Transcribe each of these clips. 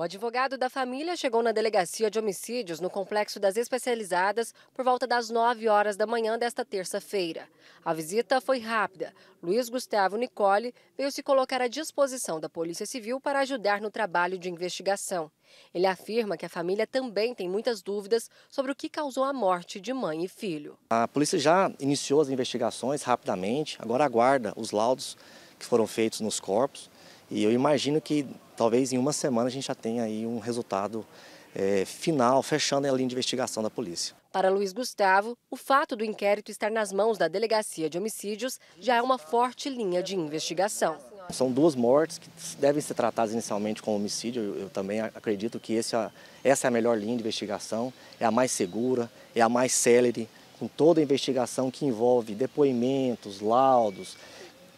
O advogado da família chegou na delegacia de homicídios no complexo das especializadas por volta das 9 horas da manhã desta terça-feira. A visita foi rápida. Luiz Gustavo Nicole veio se colocar à disposição da Polícia Civil para ajudar no trabalho de investigação. Ele afirma que a família também tem muitas dúvidas sobre o que causou a morte de mãe e filho. A polícia já iniciou as investigações rapidamente, agora aguarda os laudos que foram feitos nos corpos. E eu imagino que talvez em uma semana a gente já tenha aí um resultado é, final, fechando a linha de investigação da polícia. Para Luiz Gustavo, o fato do inquérito estar nas mãos da Delegacia de Homicídios já é uma forte linha de investigação. São duas mortes que devem ser tratadas inicialmente com homicídio. Eu, eu também acredito que esse, é essa é a melhor linha de investigação, é a mais segura, é a mais célere, com toda a investigação que envolve depoimentos, laudos,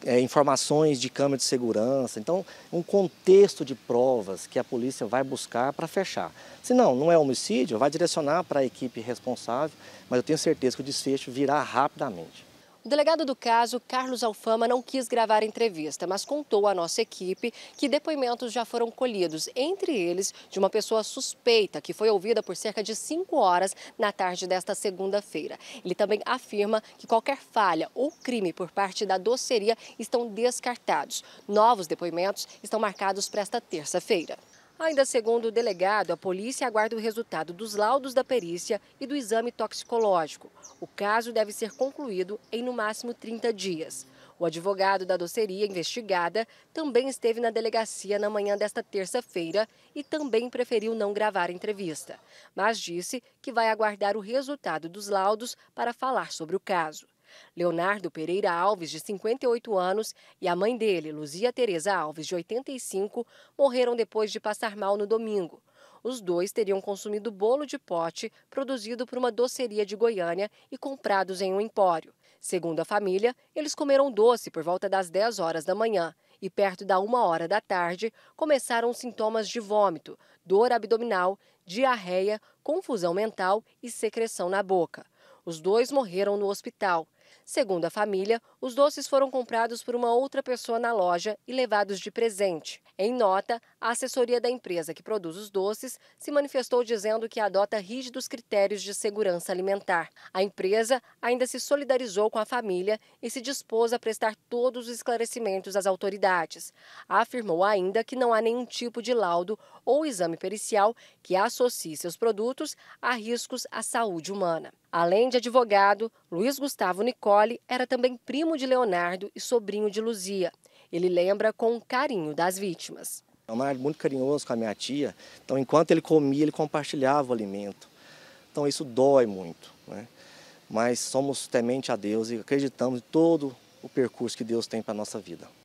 é, informações de câmera de segurança. Então, um contexto de provas que a polícia vai buscar para fechar. Se não, não é homicídio, vai direcionar para a equipe responsável, mas eu tenho certeza que o desfecho virá rapidamente. O delegado do caso, Carlos Alfama, não quis gravar a entrevista, mas contou à nossa equipe que depoimentos já foram colhidos, entre eles de uma pessoa suspeita que foi ouvida por cerca de cinco horas na tarde desta segunda-feira. Ele também afirma que qualquer falha ou crime por parte da doceria estão descartados. Novos depoimentos estão marcados para esta terça-feira. Ainda segundo o delegado, a polícia aguarda o resultado dos laudos da perícia e do exame toxicológico. O caso deve ser concluído em no máximo 30 dias. O advogado da doceria investigada também esteve na delegacia na manhã desta terça-feira e também preferiu não gravar a entrevista, mas disse que vai aguardar o resultado dos laudos para falar sobre o caso. Leonardo Pereira Alves, de 58 anos, e a mãe dele, Luzia Tereza Alves, de 85, morreram depois de passar mal no domingo. Os dois teriam consumido bolo de pote produzido por uma doceria de Goiânia e comprados em um empório. Segundo a família, eles comeram doce por volta das 10 horas da manhã e, perto da 1 hora da tarde, começaram sintomas de vômito, dor abdominal, diarreia, confusão mental e secreção na boca. Os dois morreram no hospital. Segundo a família, os doces foram comprados por uma outra pessoa na loja e levados de presente. Em nota, a assessoria da empresa que produz os doces se manifestou dizendo que adota rígidos critérios de segurança alimentar. A empresa ainda se solidarizou com a família e se dispôs a prestar todos os esclarecimentos às autoridades. Afirmou ainda que não há nenhum tipo de laudo ou exame pericial que associe seus produtos a riscos à saúde humana. Além de advogado, Luiz Gustavo Nicole era também primo de Leonardo e sobrinho de Luzia. Ele lembra com carinho das vítimas. Leonardo é muito carinhoso com a minha tia, então enquanto ele comia, ele compartilhava o alimento. Então isso dói muito, né? mas somos temente a Deus e acreditamos em todo o percurso que Deus tem para a nossa vida.